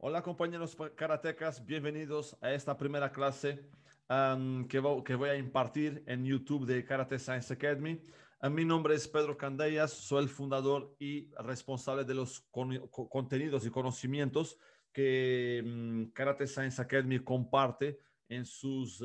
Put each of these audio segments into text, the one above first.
Hola compañeros karatecas, bienvenidos a esta primera clase que, voy a impartir en YouTube de Karate Science Academy. Ah, mi nombre es Pedro Candellas, soy el fundador y responsable de los contenidos y conocimientos que mm, Karate Science Academy comparte en sus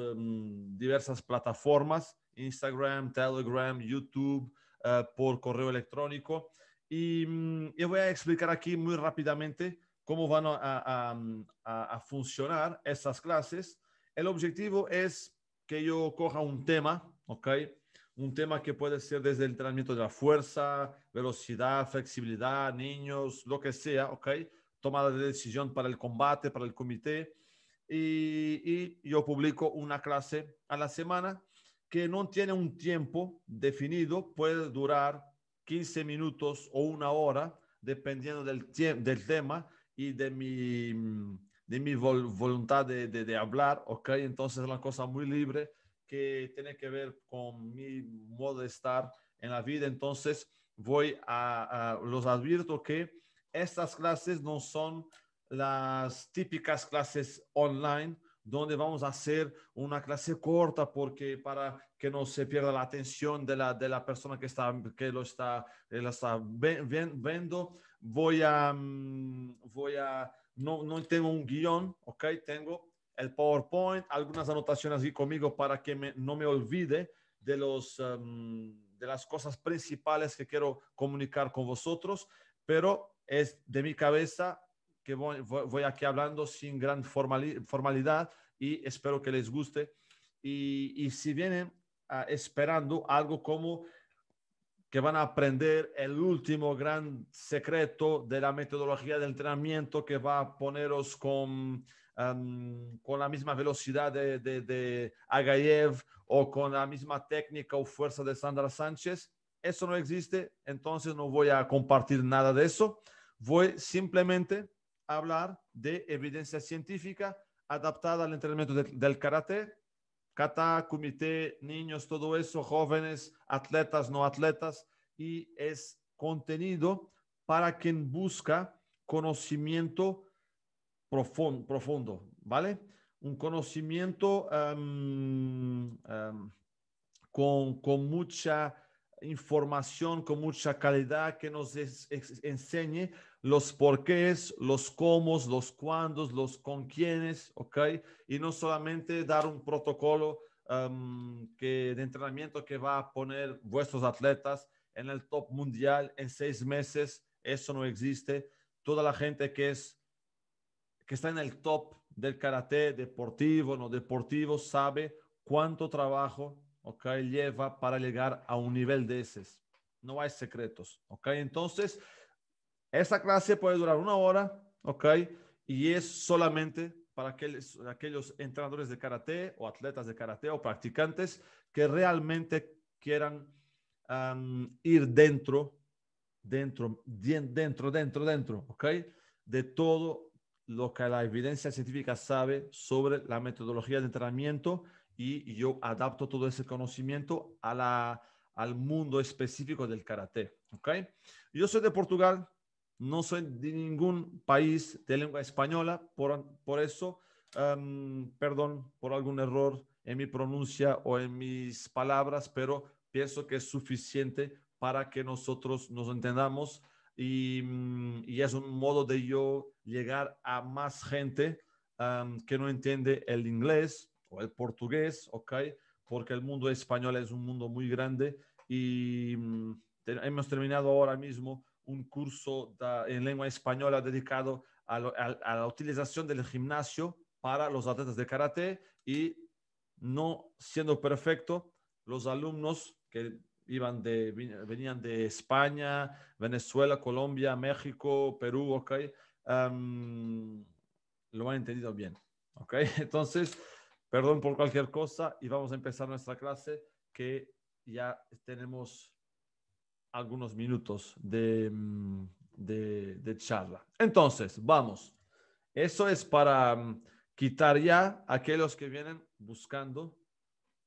diversas plataformas, Instagram, Telegram, YouTube, ah, por correo electrónico. Y, mm, y voy a explicar aquí muy rápidamente cómo van a, funcionar esas clases. El objetivo es que yo coja un tema, ¿ok? Un tema que puede ser desde el entrenamiento de la fuerza, velocidad, flexibilidad, niños, lo que sea, ¿ok? Tomada de decisión para el combate, para el comité. Y, yo publico una clase a la semana que no tiene un tiempo definido, puede durar 15 minutos o una hora, dependiendo del tema y de mi, de mi voluntad de, de, hablar, ¿ok? Entonces es una cosa muy libre que tiene que ver con mi modo de estar en la vida. Entonces voy a, a los advierto que estas clases no son las típicas clases online donde vamos a hacer una clase corta porque para que no se pierda la atención de la, de la persona que, está, que lo está, eh, la está viendo voy a, mm, voy a, no, no tengo un guión, ¿ok? Tengo el PowerPoint, algunas anotaciones aquí conmigo para que no me olvide de, los, um, de las cosas principales que quiero comunicar con vosotros, pero es de mi cabeza que voy, aquí hablando sin gran formalidad y espero que les guste. Y, si vienen ah, esperando algo como que van a aprender el último gran secreto de la metodología del entrenamiento que va a poneros con, em, con la misma velocidad de, de, Agayev o con la misma técnica o fuerza de Sandra Sánchez. Eso no existe, entonces no voy a compartir nada de eso. Voy simplemente a hablar de evidencia científica adaptada al entrenamiento del karate Cata, comité, niños, todo eso, jóvenes, atletas, no atletas, y es contenido para quien busca conocimiento profundo, ¿vale? Un conocimiento em, em, con, con, mucha información con mucha calidad que nos enseñe los porqués, los cómo, los cuándos, los con quiénes, ¿ok? Y no solamente dar un protocolo que, de entrenamiento que va a poner vuestros atletas en el top mundial en seis meses, eso no existe. Toda la gente que, es, que está en el top del karate deportivo, no deportivo, sabe cuánto trabajo ¿ok? Lleva para llegar a un nivel de ese. No hay secretos, ¿ok? Entonces, esa clase puede durar una hora, ¿ok? Y es solamente para aquellos, entrenadores de karate o atletas de karate o practicantes que realmente quieran ir dentro, dentro, dentro, dentro, dentro, ¿ok? De todo lo que la evidencia científica sabe sobre la metodología de entrenamiento y, yo adapto todo ese conocimiento a al mundo específico del karate. ¿okay? Yo soy de Portugal, no soy de ningún país de lengua española, por, eso, em, perdón por algún error en mi pronuncia o en mis palabras, pero pienso que es suficiente para que nosotros nos entendamos y, mm, es un modo de yo llegar a más gente em, que no entiende el inglés el portugués, ¿ok? Porque el mundo español es un mundo muy grande y mm, hemos terminado ahora mismo un curso en lengua española dedicado a, la utilización del gimnasio para los atletas de karate y no siendo perfecto, los alumnos que iban de, venían de España, Venezuela, Colombia, México, Perú, ok, lo han entendido bien, ok. Entonces, Perdón por cualquier cosa y vamos a empezar nuestra clase que ya tenemos algunos minutos de, mm, charla. Entonces, vamos. Eso es para mm, quitar ya a aquellos que vienen buscando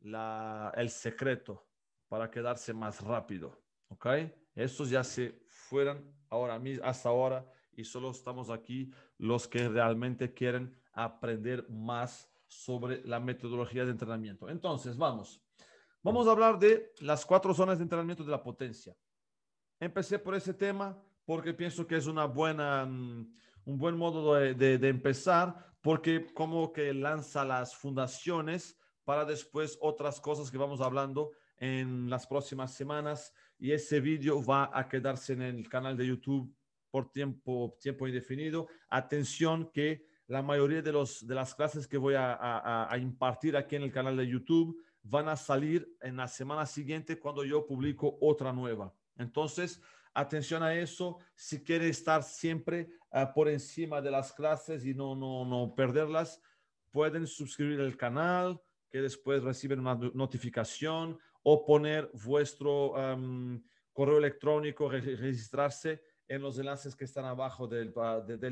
el secreto para quedarse más rápido. ¿Ok? Estos ya se fueron ahora hasta ahora, y solo estamos aquí los que realmente quieren aprender más sobre la metodología de entrenamiento. Entonces, vamos. Vamos a hablar de las cuatro zonas de entrenamiento de la potencia. Empecé por ese tema porque pienso que es una buena, mm, un buen modo de, empezar porque como que lanza las fundaciones para después otras cosas que vamos hablando en las próximas semanas y ese vídeo va a quedarse en el canal de YouTube por tiempo, tiempo indefinido. Atención que la mayoría de, las clases que voy a, impartir aquí en el canal de YouTube van a salir en la semana siguiente cuando yo publico otra nueva. Entonces, atención a eso, si quiere estar siempre ah, por encima de las clases y no, no, perderlas, pueden suscribir el canal, que después reciben una notificación o poner vuestro correo electrónico, registrarse en los enlaces que están abajo del,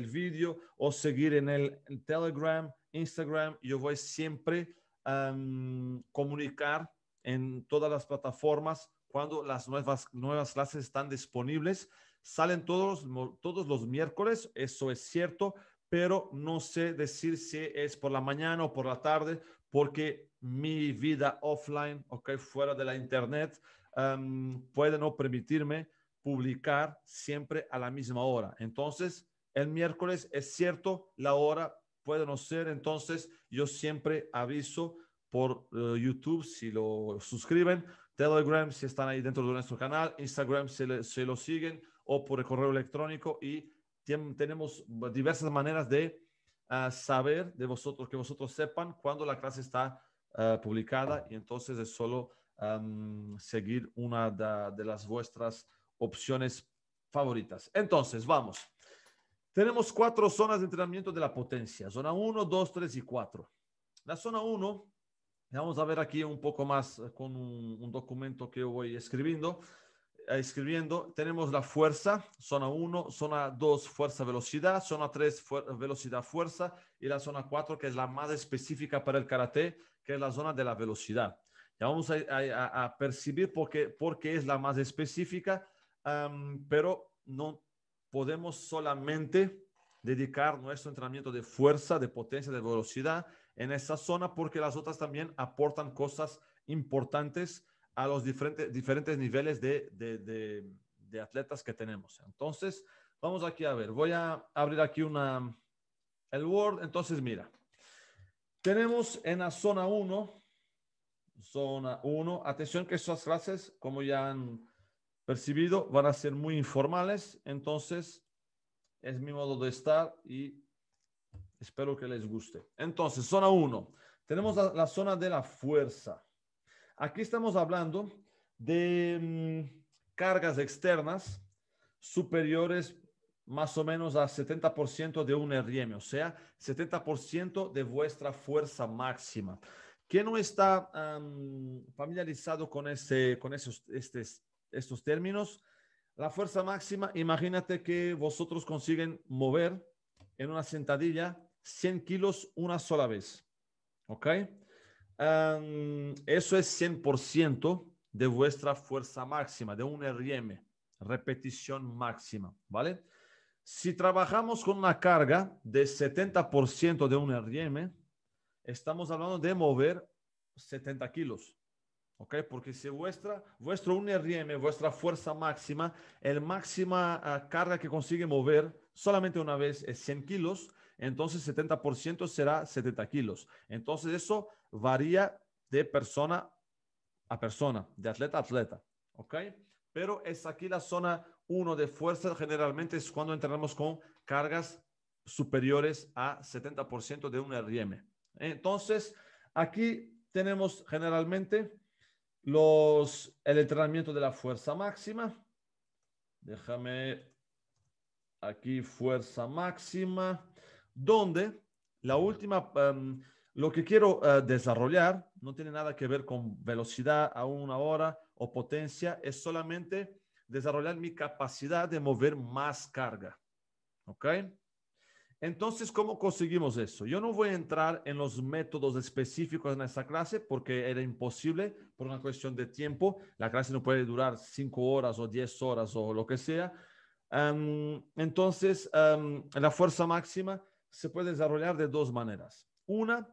vídeo o seguir en el Telegram, Instagram. Yo voy siempre a comunicar en todas las plataformas cuando las nuevas, nuevas clases están disponibles. Salen todos, todos los miércoles, eso es cierto, pero no sé decir si es por la mañana o por la tarde, porque mi vida offline, okay fuera de la internet, puede no permitirme publicar siempre a la misma hora. Entonces, el miércoles es cierto, la hora puede no ser, entonces yo siempre aviso por eh, YouTube si lo suscriben, Telegram si están ahí dentro de nuestro canal, Instagram si, lo siguen o por el correo electrónico y tenemos diversas maneras de ah, saber de vosotros, que vosotros sepan cuando la clase está ah, publicada y entonces es solo seguir una de las vuestras opciones favoritas. Entonces, vamos. Tenemos cuatro zonas de entrenamiento de la potencia, zona 1, 2, 3 y 4. La zona 1, vamos a ver aquí un poco más eh, con un, documento que voy escribiendo. Eh, escribiendo, tenemos la fuerza, zona 1, zona 2, fuerza-velocidad, zona 3, velocidad-fuerza, y la zona 4, que es la más específica para el karate, que es la zona de la velocidad. Ya vamos a, a percibir por qué, por qué es la más específica pero no podemos solamente dedicar nuestro entrenamiento de fuerza, de potencia, de velocidad en esa zona porque las otras también aportan cosas importantes a los diferentes, diferentes niveles de, de, atletas que tenemos. Entonces, vamos aquí a ver, voy a abrir aquí una, el Word, entonces mira, tenemos en la zona 1, zona 1, atención que esas clases, como ya han percibido van a ser muy informales, entonces es mi modo de estar y espero que les guste. Entonces, zona 1, tenemos la, zona de la fuerza. Aquí estamos hablando de mm, cargas externas superiores más o menos a 70% de un RM, o sea, 70% de vuestra fuerza máxima. ¿Quién no está familiarizado con, ese, con esos, estos estos términos. La fuerza máxima, imagínate que vosotros consiguen mover en una sentadilla 100 kilos una sola vez. ¿Ok? eso es 100% de vuestra fuerza máxima, de un RM, repetición máxima. ¿Vale? Si trabajamos con una carga de 70% de un RM, estamos hablando de mover 70 kilos. Porque si vuestra, vuestro 1RM, vuestra fuerza máxima, el máxima ah, carga que consigue mover solamente una vez es 100 kilos, entonces 70% será 70 kilos. Entonces eso varía de persona a persona, de atleta a atleta, ¿ok? Pero es aquí la zona 1 de fuerza, generalmente es cuando entrenamos con cargas superiores a 70% de un RM. Entonces, aquí tenemos generalmente los, el entrenamiento de la fuerza máxima. Déjame aquí fuerza máxima, donde la última, em, lo que quiero eh, desarrollar no tiene nada que ver con velocidad a una hora o potencia, es solamente desarrollar mi capacidad de mover más carga. ¿Ok? Entonces, ¿cómo conseguimos eso? Yo no voy a entrar en los métodos específicos en esta clase porque era imposible por una cuestión de tiempo. La clase no puede durar cinco horas o diez horas o lo que sea. entonces, la fuerza máxima se puede desarrollar de dos maneras. Una,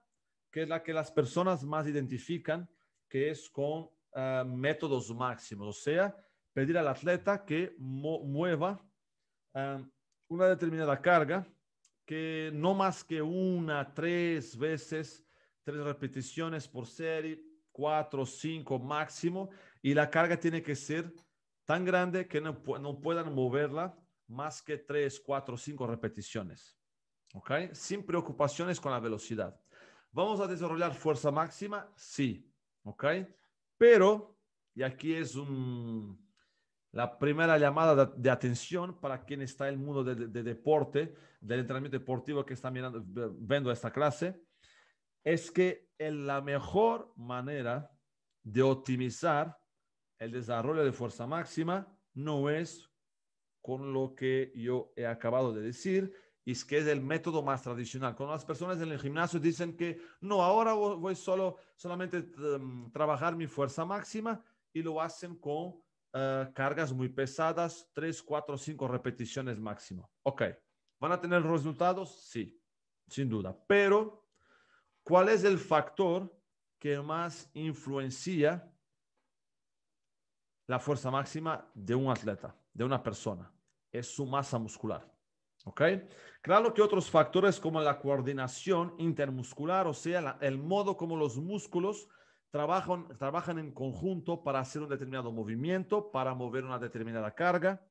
que es la que las personas más identifican, que es con ah, métodos máximos, o sea, pedir al atleta que mueva una determinada carga no más que una, tres veces, tres repeticiones por serie, cuatro, cinco máximo, y la carga tiene que ser tan grande que no, no puedan moverla más que tres, cuatro, cinco repeticiones. ¿Ok? Sin preocupaciones con la velocidad. ¿Vamos a desarrollar fuerza máxima? Sí. ¿Ok? Pero, y aquí es un, la primera llamada de, atención para quien está en el mundo de, deporte, del entrenamiento deportivo que está mirando, viendo esta clase, es que en la mejor manera de optimizar el desarrollo de fuerza máxima no es con lo que yo he acabado de decir, es que es el método más tradicional. Cuando las personas en el gimnasio dicen que no, ahora voy solo solamente em, trabajar mi fuerza máxima y lo hacen con Ah, cargas muy pesadas, 3, 4, 5 repeticiones máximo. Ok, ¿van a tener resultados? Sí, sin duda. Pero, ¿cuál es el factor que más influencia la fuerza máxima de un atleta, de una persona? Es su masa muscular. ¿Ok? Claro que otros factores como la coordinación intermuscular, o sea, el modo como los músculos trabajan, trabajan en conjunto para hacer un determinado movimiento, para mover una determinada carga.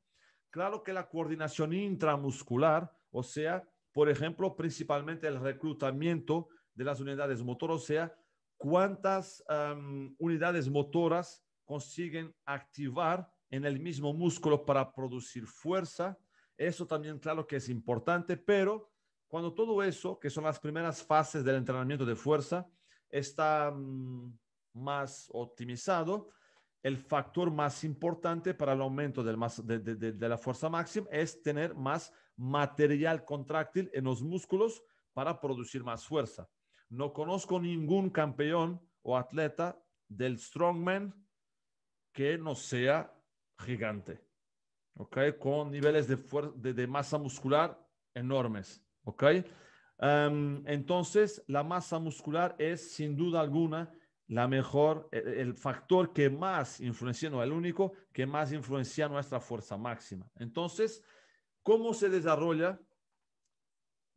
Claro que la coordinación intramuscular, o sea, por ejemplo, principalmente el reclutamiento de las unidades motoras, o sea, cuántas unidades motoras consiguen activar en el mismo músculo para producir fuerza. Eso también, claro que es importante, pero cuando todo eso, que son las primeras fases del entrenamiento de fuerza, está más optimizado, el factor más importante para el aumento de, la fuerza máxima es tener más material contráctil en los músculos para producir más fuerza. No conozco ningún campeón o atleta del strongman que no sea gigante, ¿ok? Con niveles de, masa muscular enormes, ¿ok? Em, entonces, la masa muscular es sin duda alguna la mejor, e, e, el factor que más influencia, no el único, que más influencia nuestra fuerza máxima. Entonces, ¿cómo se desarrolla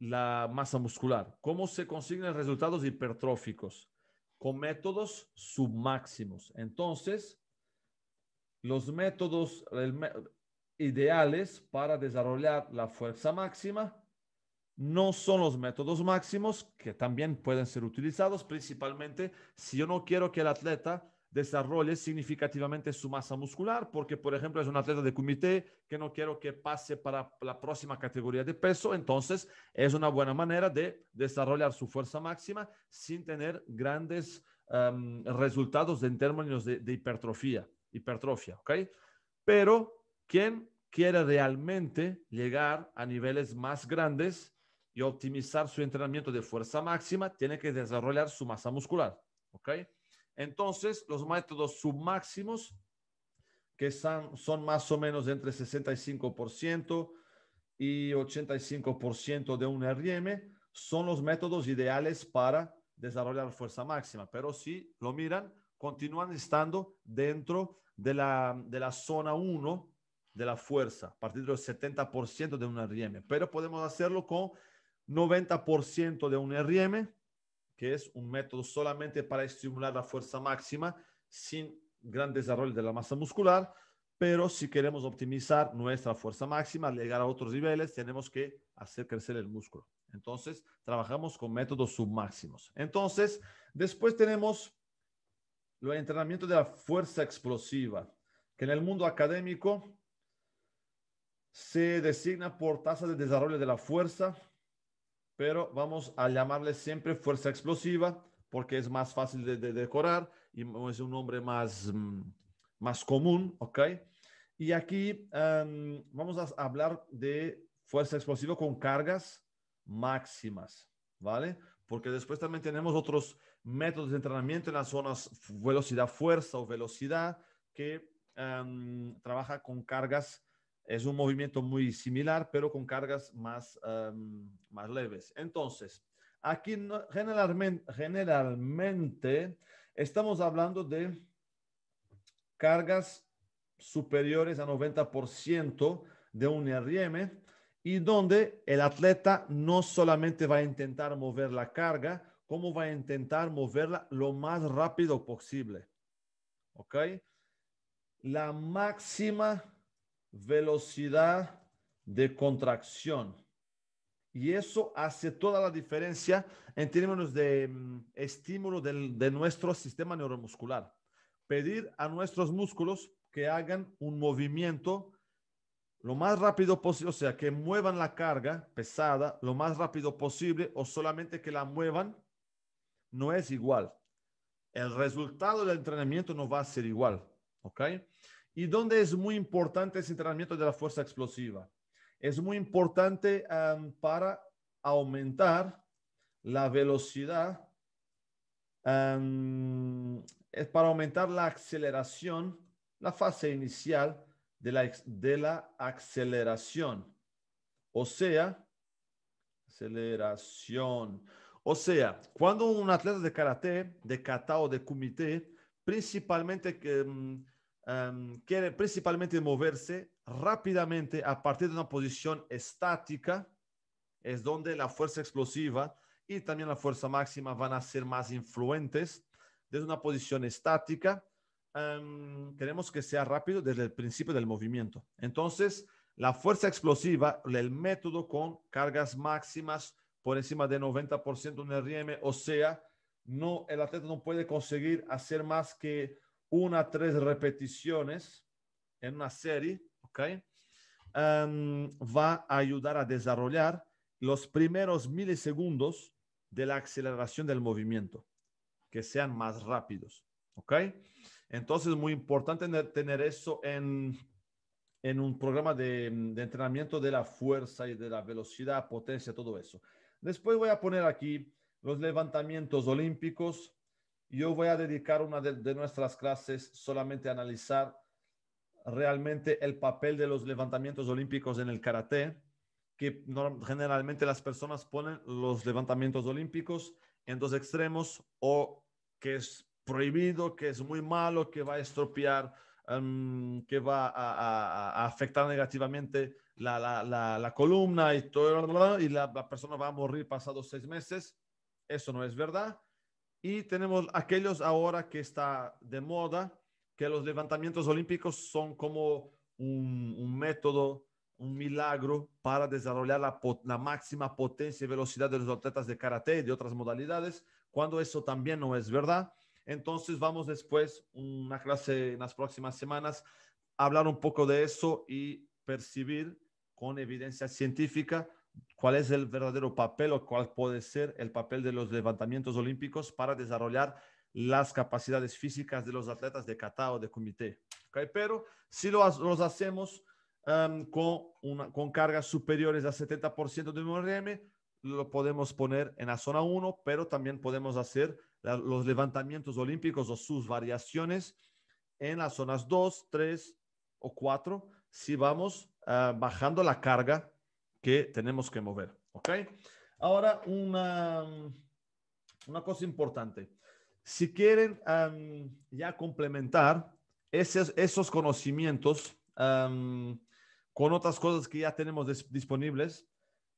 la masa muscular? ¿Cómo se consiguen resultados hipertróficos? Con métodos submáximos. Entonces, los métodos ideales para desarrollar la fuerza máxima no son los métodos máximos que también pueden ser utilizados, principalmente si yo no quiero que el atleta desarrolle significativamente su masa muscular, porque por ejemplo es un atleta de comité que no quiero que pase para la próxima categoría de peso, entonces es una buena manera de desarrollar su fuerza máxima sin tener grandes em, resultados en términos de, de hipertrofia, ¿ok? Pero quien quiere realmente llegar a niveles más grandes, y optimizar su entrenamiento de fuerza máxima, tiene que desarrollar su masa muscular. ¿Ok? Entonces, los métodos submáximos, que son, son más o menos entre 65% y 85% de un RM, son los métodos ideales para desarrollar fuerza máxima. Pero si lo miran, continúan estando dentro de la, de la zona 1 de la fuerza, a partir del 70% de un RM. Pero podemos hacerlo con 90% de un RM, e que es un método solamente para estimular la fuerza máxima sin gran desarrollo de la masa muscular, pero si queremos optimizar nuestra fuerza máxima, llegar a otros niveles, tenemos que hacer crecer el músculo. Entonces, trabajamos con métodos submáximos. Entonces, después tenemos el entrenamiento de la fuerza explosiva, que en el mundo académico se designa por tasa de desarrollo de la fuerza pero vamos a llamarle siempre fuerza explosiva porque es más fácil de, decorar y es un nombre más, mm, más común, ¿ok? Y aquí em, vamos a hablar de fuerza explosiva con cargas máximas, ¿vale? Porque después también tenemos otros métodos de entrenamiento en las zonas velocidad-fuerza o velocidad que em, trabaja con cargas es un movimiento muy similar, pero con cargas más, más leves. Entonces, aquí generalmente, generalmente estamos hablando de cargas superiores a 90% de un RM y donde el atleta no solamente va a intentar mover la carga, como va a intentar moverla lo más rápido posible. ¿Ok? La máxima velocidad de contracción. Y eso hace toda la diferencia en términos de mm, estímulo del, de nuestro sistema neuromuscular. Pedir a nuestros músculos que hagan un movimiento lo más rápido posible, o sea, que muevan la carga pesada lo más rápido posible o solamente que la muevan, no es igual. El resultado del entrenamiento no va a ser igual, ¿ok? ¿Y dónde es muy importante ese entrenamiento de la fuerza explosiva? Es muy importante para aumentar la velocidad, es para aumentar la aceleración, la fase inicial de la, de la aceleración. O sea, aceleración. O sea, cuando un atleta de karate, de kata o de kumite, principalmente que... Mm, Em, quiere principalmente moverse rápidamente a partir de una posición estática, es donde la fuerza explosiva y también la fuerza máxima van a ser más influentes desde una posición estática. Em, queremos que sea rápido desde el principio del movimiento. Entonces, la fuerza explosiva, el método con cargas máximas por encima de 90% en RM, o sea, no, el atleta no puede conseguir hacer más que una tres repeticiones en una serie, ¿ok? Em, va a ayudar a desarrollar los primeros milisegundos de la aceleración del movimiento, que sean más rápidos, ¿ok? Entonces es muy importante tener, eso en, un programa de, entrenamiento de la fuerza y de la velocidad, potencia, todo eso. Después voy a poner aquí los levantamientos olímpicos, yo voy a dedicar una de, nuestras clases solamente a analizar realmente el papel de los levantamientos olímpicos en el karate, que generalmente las personas ponen los levantamientos olímpicos en dos extremos o que es prohibido, que es muy malo, que va a estropear, em, que va a, afectar negativamente la, la, la, columna y todo, y la, persona va a morir pasados seis meses. Eso no es verdad. Y tenemos aquellos ahora que está de moda, que los levantamientos olímpicos son como un, método, un milagro para desarrollar la, la, máxima potencia y velocidad de los atletas de karate y de otras modalidades, cuando eso también no es verdad. Entonces vamos después, una clase en las próximas semanas, hablar un poco de eso y percibir con evidencia científica cuál es el verdadero papel o cuál puede ser el papel de los levantamientos olímpicos para desarrollar las capacidades físicas de los atletas de kata o de comité. Pero si los hacemos em, con, una, con cargas superiores al 70% de un RM, lo podemos poner en la zona 1, pero también podemos hacer los levantamientos olímpicos o sus variaciones en las zonas 2, 3 o 4 si vamos eh, bajando la carga que tenemos que mover. ¿Ok? Ahora, una, una cosa importante. Si quieren ya complementar esos, esos conocimientos con otras cosas que ya tenemos disponibles,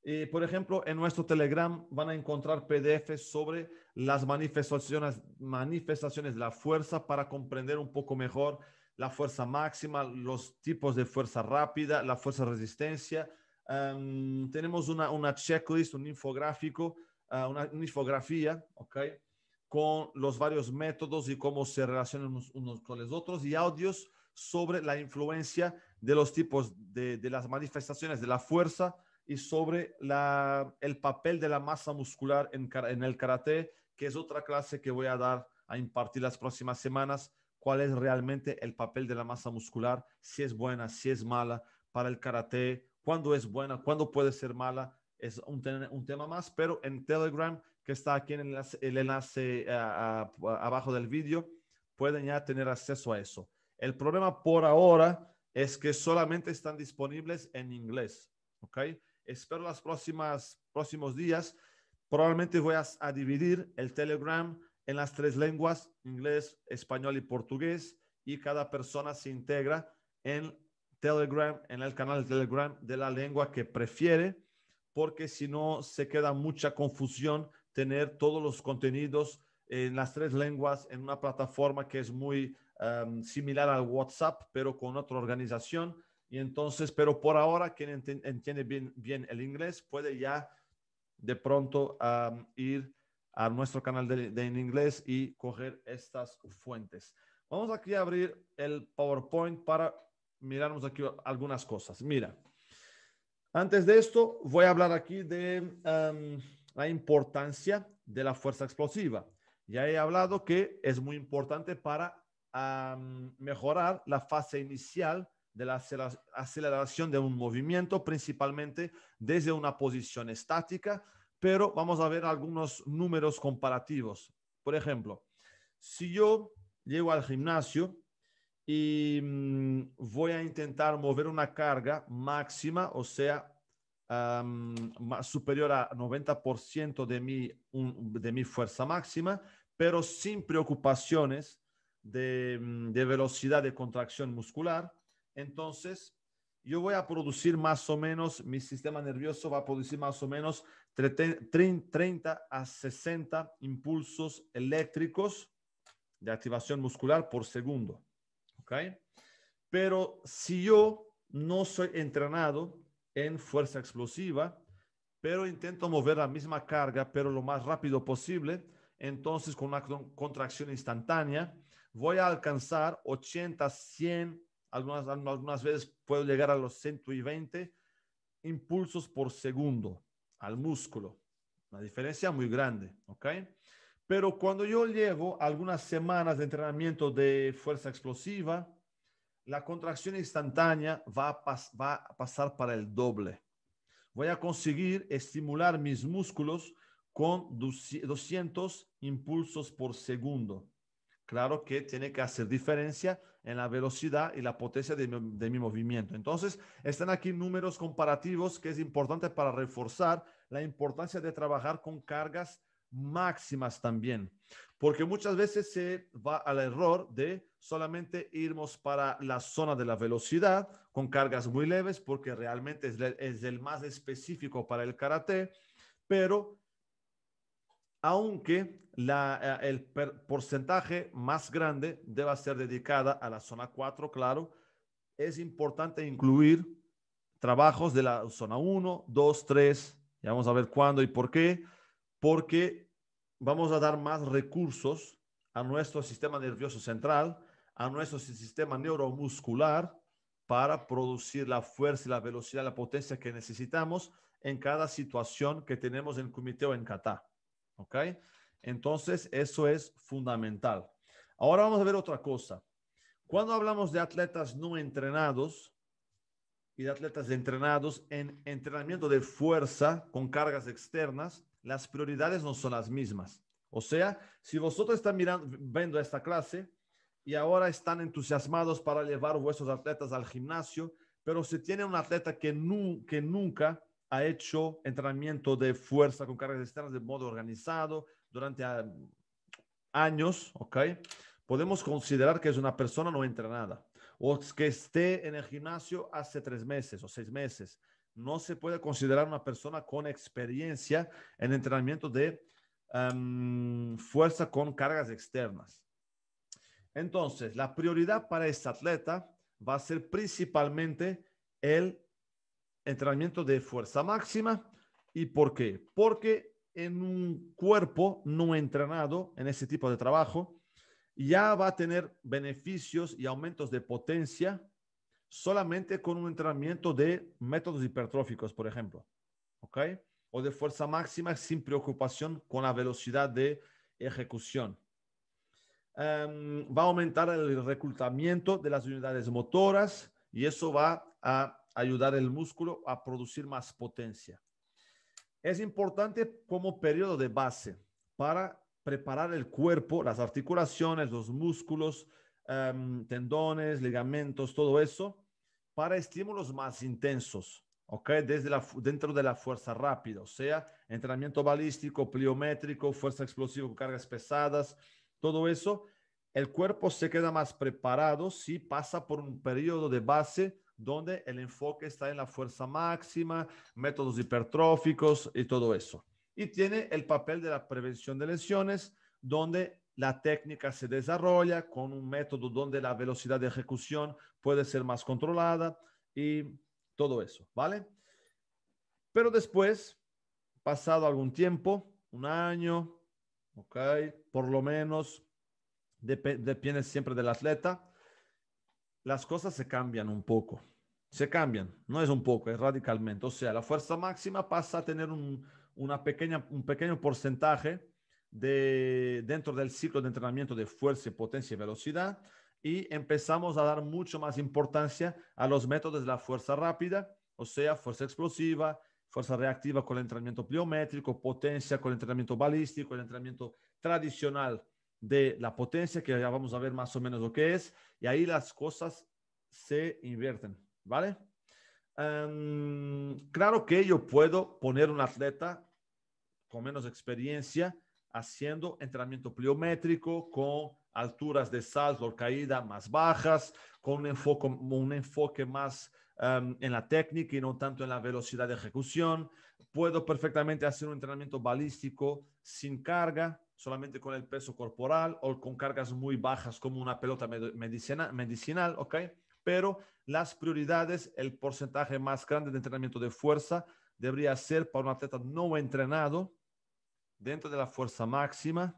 eh, por ejemplo, en nuestro Telegram van a encontrar pdf sobre las manifestaciones, manifestaciones de la fuerza para comprender un poco mejor la fuerza máxima, los tipos de fuerza rápida, la fuerza resistencia, tenemos una, una, checklist, un infográfico, ah, una, infografía, ¿ok? Con los varios métodos y cómo se relacionan unos, unos con los otros y audios sobre la influencia de los tipos de, de las manifestaciones de la fuerza y sobre la, el papel de la masa muscular en, en el karate, que es otra clase que voy a dar a impartir las próximas semanas, cuál es realmente el papel de la masa muscular, si es buena, si es mala para el karate cuándo es buena, cuándo puede ser mala, es un, tema más, pero en Telegram, que está aquí en el enlace, abajo del vídeo, pueden ya tener acceso a eso. El problema por ahora es que solamente están disponibles en inglés, ¿ok? Espero los próximas, próximos días. Probablemente voy a, a dividir el Telegram en las tres lenguas, inglés, español y portugués, y cada persona se integra en Telegram, en el canal de Telegram de la lengua que prefiere, porque si no se queda mucha confusión tener todos los contenidos en las tres lenguas en una plataforma que es muy em, similar al WhatsApp, pero con otra organización. Y entonces, pero por ahora, quien entiende bien, bien el inglés puede ya de pronto em, ir a nuestro canal en inglés y coger estas fuentes. Vamos aquí a abrir el PowerPoint para mirarnos aquí algunas cosas. Mira, antes de esto, voy a hablar aquí de la importancia de la fuerza explosiva. Ya he hablado que es muy importante para mejorar la fase inicial de la aceleración de un movimiento, principalmente desde una posición estática, pero vamos a ver algunos números comparativos. Por ejemplo, si yo llego al gimnasio y mm, voy a intentar mover una carga máxima, o sea, superior a 90% de mi, de mi fuerza máxima, pero sin preocupaciones de, mm, de velocidad de contracción muscular. Entonces, yo voy a producir más o menos, mi sistema nervioso va a producir más o menos 30 a 60 impulsos eléctricos de activación muscular por segundo. Okay, Pero si yo no soy entrenado en fuerza explosiva, pero intento mover la misma carga, pero lo más rápido posible, entonces con una contracción instantánea, voy a alcanzar 80, 100, algunas, algunas veces puedo llegar a los 120 impulsos por segundo al músculo. La diferencia es muy grande, ¿ok? Pero cuando yo llevo algunas semanas de entrenamiento de fuerza explosiva, la contracción instantánea va a, pasar para el doble. Voy a conseguir estimular mis músculos con 200 impulsos por segundo. Claro que tiene que hacer diferencia en la velocidad y la potencia de mi, movimiento. Entonces, están aquí números comparativos que es importante para reforzar la importancia de trabajar con cargas máximas también, porque muchas veces se va al error de solamente irnos para la zona de la velocidad con cargas muy leves, porque realmente es, el, más específico para el karate, pero aunque eh, el porcentaje más grande deba ser dedicada a la zona 4, claro, es importante incluir trabajos de la zona 1, 2, 3, ya vamos a ver cuándo y por qué, porque vamos a dar más recursos a nuestro sistema nervioso central, a nuestro sistema neuromuscular para producir la fuerza y la velocidad, la potencia que necesitamos en cada situación que tenemos en el comité o en kata. ¿Ok? Entonces, eso es fundamental. Ahora vamos a ver otra cosa. Cuando hablamos de atletas no entrenados y de atletas entrenados en entrenamiento de fuerza con cargas externas, las prioridades no son las mismas. O sea, si vosotros están mirando, viendo esta clase y ahora están entusiasmados para llevar vuestros atletas al gimnasio, pero si tiene un atleta que, nunca ha hecho entrenamiento de fuerza con cargas externas de modo organizado durante ah, años, ¿ok? Podemos considerar que es una persona no entrenada o que esté en el gimnasio hace tres meses o seis meses no se puede considerar una persona con experiencia en entrenamiento de fuerza con cargas externas. Entonces, la prioridad para este atleta va a ser principalmente el entrenamiento de fuerza máxima. ¿Y por qué? Porque en un cuerpo no entrenado en ese tipo de trabajo, ya va a tener beneficios y aumentos de potencia solamente con un entrenamiento de métodos hipertróficos, por ejemplo, O de fuerza máxima sin preocupación con la velocidad de ejecución. Em, va a aumentar el reclutamiento de las unidades motoras y eso va a ayudar el músculo a producir más potencia. Es importante como periodo de base para preparar el cuerpo, las articulaciones, los músculos, em, tendones, ligamentos, todo eso, para estímulos más intensos, ¿ok? Desde dentro de la fuerza rápida, o sea, entrenamiento balístico, pliométrico, fuerza explosiva con cargas pesadas, todo eso, el cuerpo se queda más preparado si pasa por un periodo de base donde el enfoque está en la fuerza máxima, métodos hipertróficos y todo eso. Y tiene el papel de la prevención de lesiones, donde la técnica se desarrolla con un método donde la velocidad de ejecución puede ser más controlada y todo eso, ¿vale? Pero después, pasado algún tiempo, un año, ¿ok? Por lo menos, depende siempre del atleta, las cosas se cambian un poco. Se cambian, no es un poco, es radicalmente. O sea, la fuerza máxima pasa a tener una pequeña, un pequeño porcentaje de, dentro del ciclo de entrenamiento de fuerza, potencia y velocidad y empezamos a dar mucho más importancia a los métodos de la fuerza rápida, o sea, fuerza explosiva, fuerza reactiva con el entrenamiento pliométrico, potencia con el entrenamiento balístico, el entrenamiento tradicional de la potencia, que ya vamos a ver más o menos lo que es, y ahí las cosas se invierten, ¿vale? Em, claro que yo puedo poner un atleta con menos experiencia haciendo entrenamiento pliométrico con alturas de salto o caída más bajas, con un enfoque, más em, en la técnica y no tanto en la velocidad de ejecución. Puedo perfectamente hacer un entrenamiento balístico sin carga, solamente con el peso corporal o con cargas muy bajas como una pelota medicina, medicinal, ¿ok? Pero las prioridades, el porcentaje más grande de entrenamiento de fuerza debería ser para un atleta no entrenado dentro de la fuerza máxima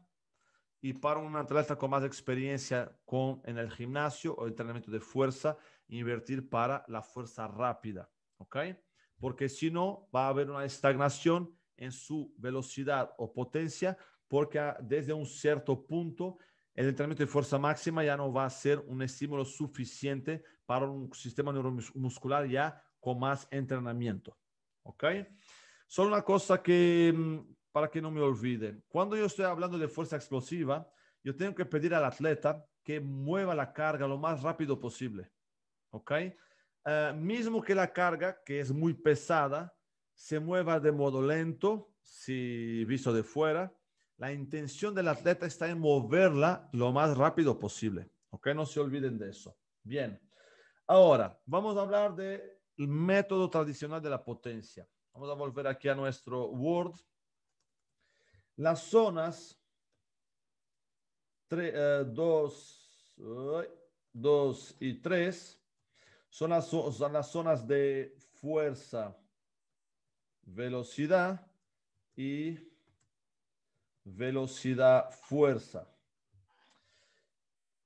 y para un atleta con más experiencia con, en el gimnasio o entrenamiento de fuerza, invertir para la fuerza rápida, ¿ok? Porque si no, va a haber una estagnación en su velocidad o potencia, porque ah, desde un cierto punto el entrenamiento de fuerza máxima ya no va a ser un estímulo suficiente para un sistema neuromuscular ya con más entrenamiento, ¿ok? Solo una cosa que, mm, para que no me olviden. Cuando yo estoy hablando de fuerza explosiva, yo tengo que pedir al atleta que mueva la carga lo más rápido posible. ¿Ok? Eh, mismo que la carga, que es muy pesada, se mueva de modo lento, si visto de fuera, la intención del atleta está en moverla lo más rápido posible. ¿Ok? No se olviden de eso. Bien. Ahora, vamos a hablar del método tradicional de la potencia. Vamos a volver aquí a nuestro Word las zonas 2 2 eh, y 3 son las, son las zonas de fuerza, velocidad y velocidad, fuerza.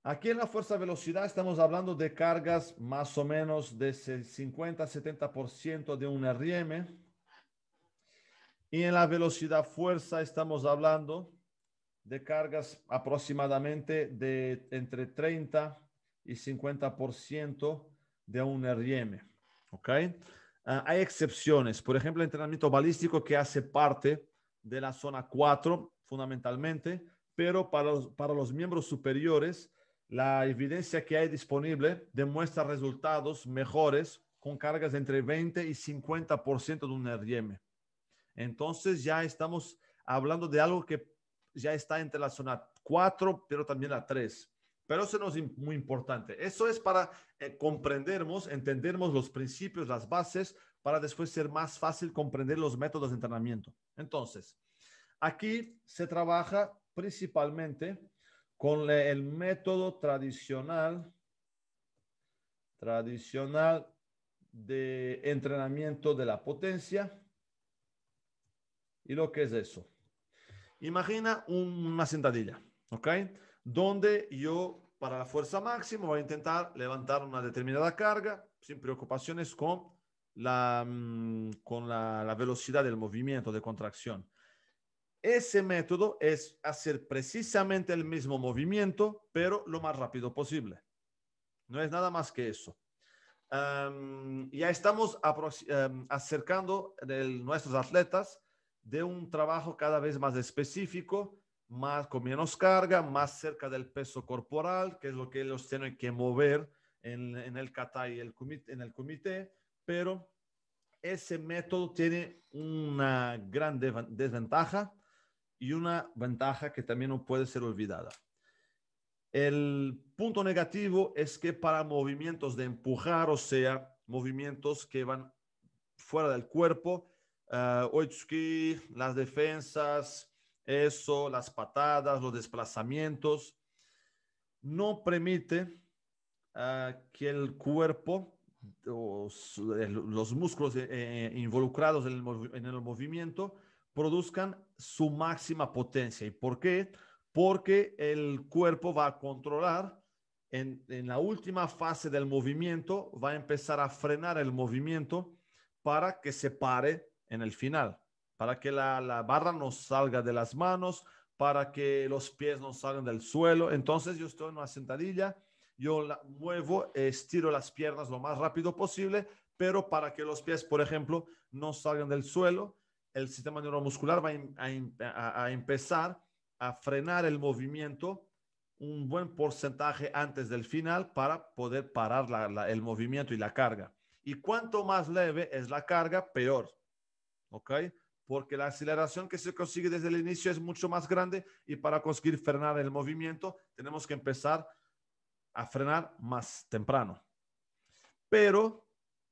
Aquí en la fuerza-velocidad estamos hablando de cargas más o menos de 50-70% de un RM y en la velocidad fuerza estamos hablando de cargas aproximadamente de entre 30 y 50% de un RM. Okay, ah, hay excepciones, por ejemplo, el entrenamiento balístico que hace parte de la zona 4 fundamentalmente, pero para los, para los miembros superiores, la evidencia que hay disponible demuestra resultados mejores con cargas de entre 20 y 50% de un RM. Entonces ya estamos hablando de algo que ya está entre la zona 4, pero también la 3. Pero eso no es muy importante. Eso es para comprendernos, eh, comprendermos, entendermos los principios, las bases, para después ser más fácil comprender los métodos de entrenamiento. Entonces, aquí se trabaja principalmente con el método tradicional, tradicional de entrenamiento de la potencia, ¿Y lo que es eso? Imagina una sentadilla, ¿ok? Donde yo, para la fuerza máxima, voy a intentar levantar una determinada carga sin preocupaciones con la, mm, con la, velocidad del movimiento de contracción. Ese método es hacer precisamente el mismo movimiento, pero lo más rápido posible. No es nada más que eso. ya estamos acercando el, nuestros atletas de un trabajo cada vez más específico, más con menos carga, más cerca del peso corporal, que es lo que ellos tienen que mover en, el kata y el en el comité, pero ese método tiene una gran desventaja y una ventaja que también no puede ser olvidada. El punto negativo es que para movimientos de empujar, o sea, movimientos que van fuera del cuerpo, uh, ah, Oitsuki, las defensas, eso, las patadas, los desplazamientos, no permite ah, que el cuerpo, los, los músculos eh, eh, involucrados en el, movimiento, produzcan su máxima potencia. ¿Y por qué? Porque el cuerpo va a controlar en, en la última fase del movimiento, va a empezar a frenar el movimiento para que se pare en el final, para que la, barra no salga de las manos, para que los pies no salgan del suelo. Entonces yo estoy en una sentadilla, yo la muevo, estiro las piernas lo más rápido posible, pero para que los pies, por ejemplo, no salgan del suelo, el sistema neuromuscular va a, em, em, empezar a frenar el movimiento un buen porcentaje antes del final para poder parar el movimiento y la carga. Y cuanto más leve es la carga, peor. Porque la aceleración que se consigue desde el inicio es mucho más grande y para conseguir frenar el movimiento tenemos que empezar a frenar más temprano. Pero,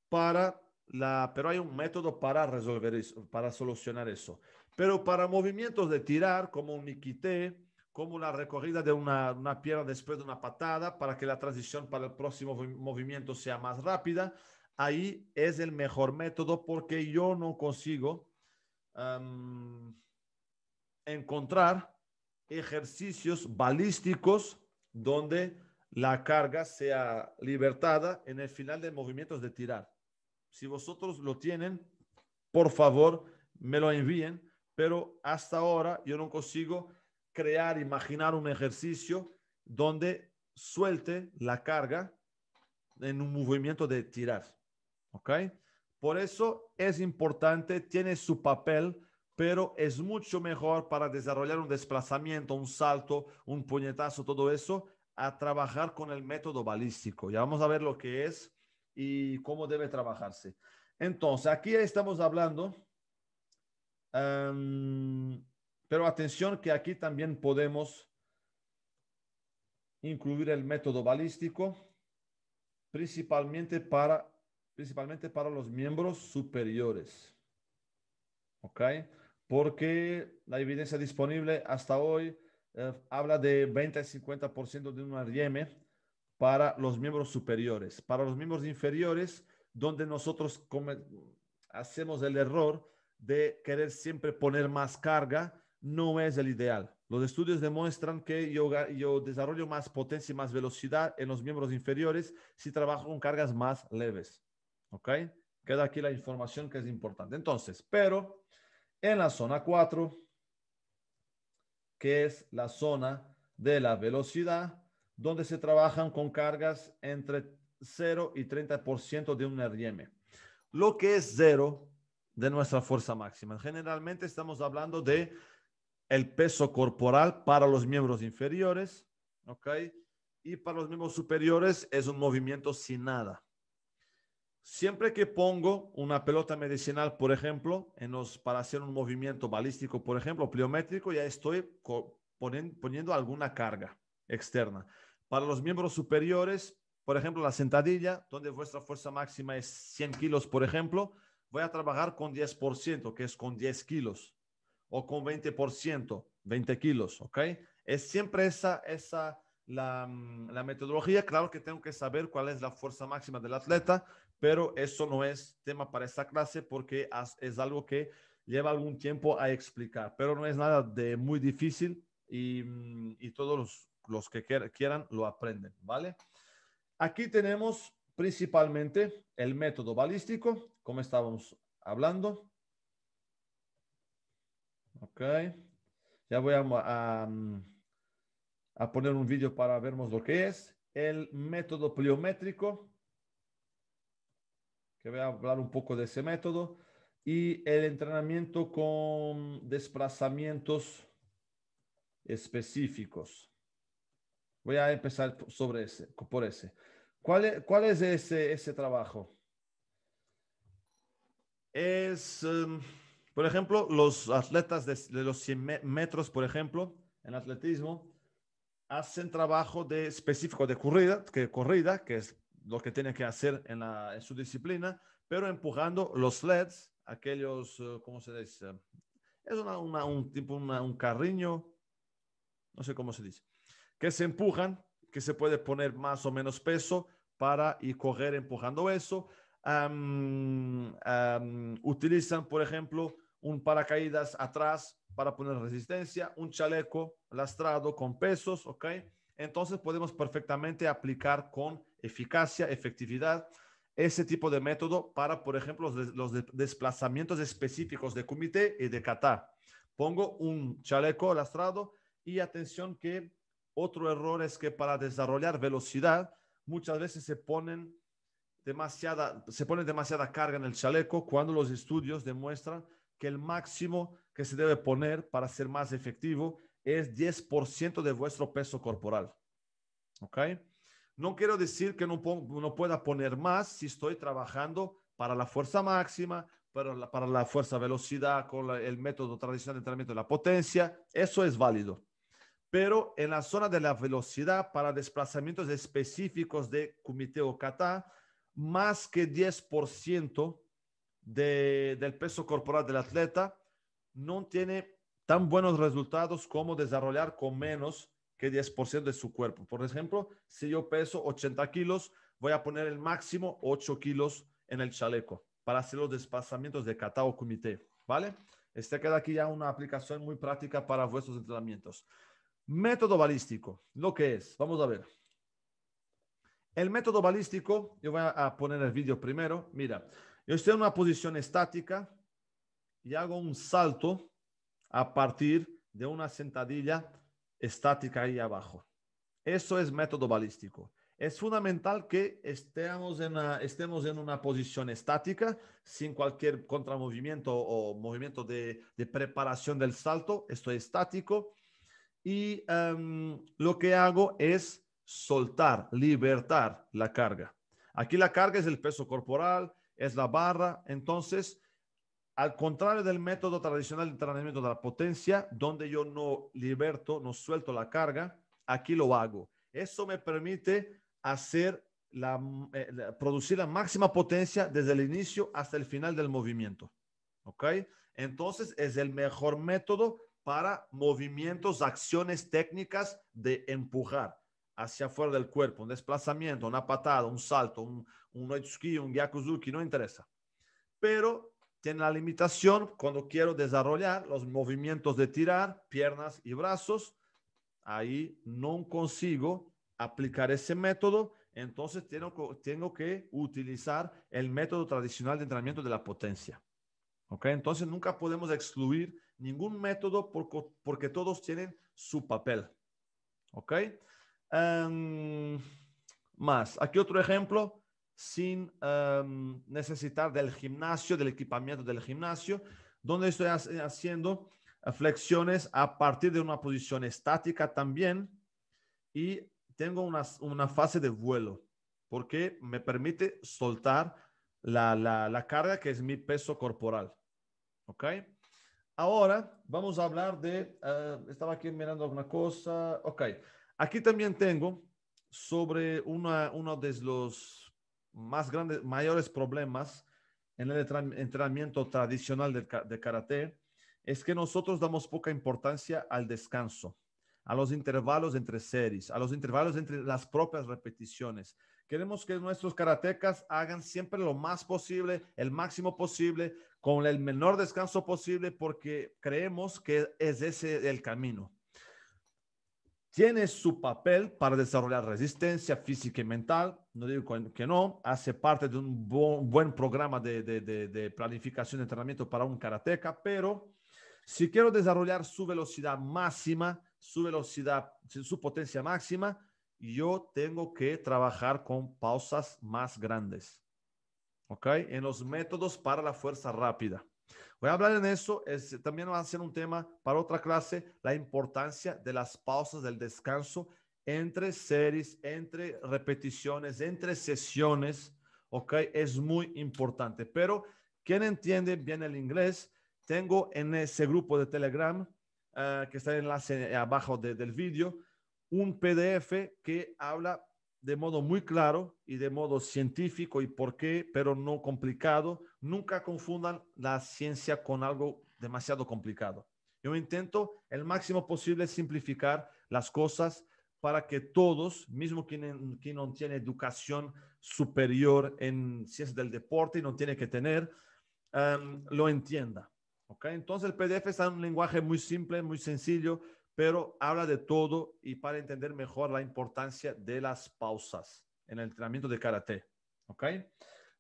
para la, pero hay un método para resolver eso, para solucionar eso. Pero para movimientos de tirar, como un niquité, como la recorrida de una, una, pierna después de una patada, para que la transición para el próximo movimiento sea más rápida, ahí es el mejor método porque yo no consigo encontrar ejercicios balísticos donde la carga sea libertada en el final de movimientos de tirar. Si vosotros lo tienen, por favor, me lo envíen, pero hasta ahora yo no consigo crear, imaginar un ejercicio donde suelte la carga en un movimiento de tirar. ¿ok? Por eso es importante, tiene su papel, pero es mucho mejor para desarrollar un desplazamiento, un salto, un puñetazo, todo eso, a trabajar con el método balístico. Ya vamos a ver lo que es y cómo debe trabajarse. Entonces, aquí estamos hablando, em, pero atención que aquí también podemos incluir el método balístico, principalmente para principalmente para los miembros superiores. ¿Ok? Porque la evidencia disponible hasta hoy eh, habla de 20 y 50% de un R.M. para los miembros superiores. Para los miembros inferiores, donde nosotros hacemos el error de querer siempre poner más carga, no es el ideal. Los estudios demuestran que yo, desarrollo más potencia y más velocidad en los miembros inferiores si trabajo con cargas más leves. ¿Ok? Queda aquí la información que es importante. Entonces, pero en la zona 4, que es la zona de la velocidad, donde se trabajan con cargas entre 0 y 30% de un RM. Lo que es 0 de nuestra fuerza máxima. Generalmente estamos hablando de el peso corporal para los miembros inferiores, ¿ok? Y para los miembros superiores es un movimiento sin nada, Siempre que pongo una pelota medicinal, por ejemplo, en los, para hacer un movimiento balístico, por ejemplo, pliométrico, ya estoy poniendo alguna carga externa. Para los miembros superiores, por ejemplo, la sentadilla, donde vuestra fuerza máxima es 100 kilos, por ejemplo, voy a trabajar con 10%, que es con 10 kilos, o con 20%, 20 kilos, ¿ok? Es siempre esa, mm, la metodología. Claro que tengo que saber cuál es la fuerza máxima del atleta, pero eso no es tema para esta clase porque es algo que lleva algún tiempo a explicar, pero no es nada de muy difícil y, mm, todos los, que quieran lo aprenden, ¿vale? Aquí tenemos principalmente el método balístico, como estábamos hablando. Ok. Ya voy a, a, mm, a poner un vídeo para vermos lo que es. El método pliométrico, que voy a hablar un poco de ese método, y el entrenamiento con desplazamientos específicos. Voy a empezar sobre ese, por ese. ¿Cuál es, cuál es ese, ese trabajo? Es, em, por ejemplo, los atletas de, los 100 metros, por ejemplo, en atletismo, hacen trabajo de, específico de corrida, que, corrida, que es lo que tiene que hacer en, su disciplina, pero empujando los LEDs, aquellos, eh, ¿cómo se dice? Es un tipo, un carriño, no sé cómo se dice, que se empujan, que se puede poner más o menos peso para ir correr empujando eso. utilizan, por ejemplo, un paracaídas atrás para poner resistencia, un chaleco lastrado con pesos, ¿ok? Entonces podemos perfectamente aplicar con eficacia, efectividad, ese tipo de método para, por ejemplo, los, desplazamientos específicos de comité y de Kata. Pongo un chaleco lastrado y atención que otro error es que para desarrollar velocidad muchas veces se ponen demasiada, se pone demasiada carga en el chaleco cuando los estudios demuestran que el máximo que se debe poner para ser más efectivo es 10% de vuestro peso corporal. ¿Ok? No quiero decir que no, pueda poner más si estoy trabajando para la fuerza máxima, para la, para la fuerza velocidad, con el método tradicional de entrenamiento de la potencia. Eso es válido. Pero en la zona de la velocidad, para desplazamientos específicos de comité o kata, más que 10% del peso corporal del atleta no tiene tan buenos resultados como desarrollar con menos que 10% de su cuerpo. Por ejemplo, si yo peso 80 kilos, voy a poner el máximo 8 kilos en el chaleco para hacer los desplazamientos de kata o comité, ¿vale? Este queda aquí ya una aplicación muy práctica para vuestros entrenamientos. Método balístico, lo que es, vamos a ver. El método balístico, yo voy a poner el vídeo primero. Mira, yo estoy en una posición estática y hago un salto a partir de una sentadilla estática ahí abajo. Eso es método balístico. Es fundamental que estemos en, una, estemos en una posición estática, sin cualquier contramovimiento o movimiento de, preparación del salto. Esto es estático. Y em, lo que hago es soltar, libertar la carga. Aquí la carga es el peso corporal, es la barra. Entonces, al contrario del método tradicional de entrenamiento de la potencia, donde yo no liberto, no suelto la carga, aquí lo hago. Eso me permite hacer eh, la, producir la máxima potencia desde el inicio hasta el final del movimiento. ¿Ok? Entonces es el mejor método para movimientos, acciones técnicas de empujar hacia afuera del cuerpo, un desplazamiento, una patada, un salto, un, un oitsuki, un gyakuzuki, no interesa. Pero tiene la limitación cuando quiero desarrollar los movimientos de tirar, piernas y brazos. Ahí no consigo aplicar ese método, entonces tengo, que utilizar el método tradicional de entrenamiento de la potencia. okay Entonces nunca podemos excluir ningún método porque, todos tienen su papel. okay em, más, aquí otro ejemplo sin em, necesitar del gimnasio, del equipamiento del gimnasio, donde estoy haciendo eh, flexiones a partir de una posición estática también y tengo una, una fase de vuelo porque me permite soltar la, la, carga que es mi peso corporal. ¿Ok? Ahora vamos a hablar de, eh, estaba aquí mirando alguna cosa, ok. Aquí también tengo sobre una, uno de los más grandes, mayores problemas en el entrenamiento tradicional de, karate es que nosotros damos poca importancia al descanso, a los intervalos entre series, a los intervalos entre las propias repeticiones. Queremos que nuestros karatecas hagan siempre lo más posible, el máximo posible, con el menor descanso posible, porque creemos que es ese el camino tiene su papel para desarrollar resistencia física y mental, no digo que no, hace parte de un buen, programa de, de, planificación de entrenamiento para un karateca, pero si quiero desarrollar su velocidad máxima, su velocidad, su potencia máxima, yo tengo que trabajar con pausas más grandes, ¿ok? En los métodos para la fuerza rápida. Voy a hablar en eso, es, también va a ser un tema para otra clase, la importancia de las pausas del descanso entre series, entre repeticiones, entre sesiones, ¿ok? Es muy importante, pero quien entiende bien el inglés, tengo en ese grupo de Telegram, ah, que está en el enlace abajo del vídeo, un PDF que habla de modo muy claro y de modo científico y por qué, pero no complicado. Nunca confundan la ciencia con algo demasiado complicado. Yo intento el máximo posible simplificar las cosas para que todos, mismo quien, quien no tiene educación superior en ciencias del deporte y no tiene que tener, em, lo entienda. ¿okay? Entonces el PDF está en un lenguaje muy simple, muy sencillo, pero habla de todo y para entender mejor la importancia de las pausas en el entrenamiento de karate. ¿Ok?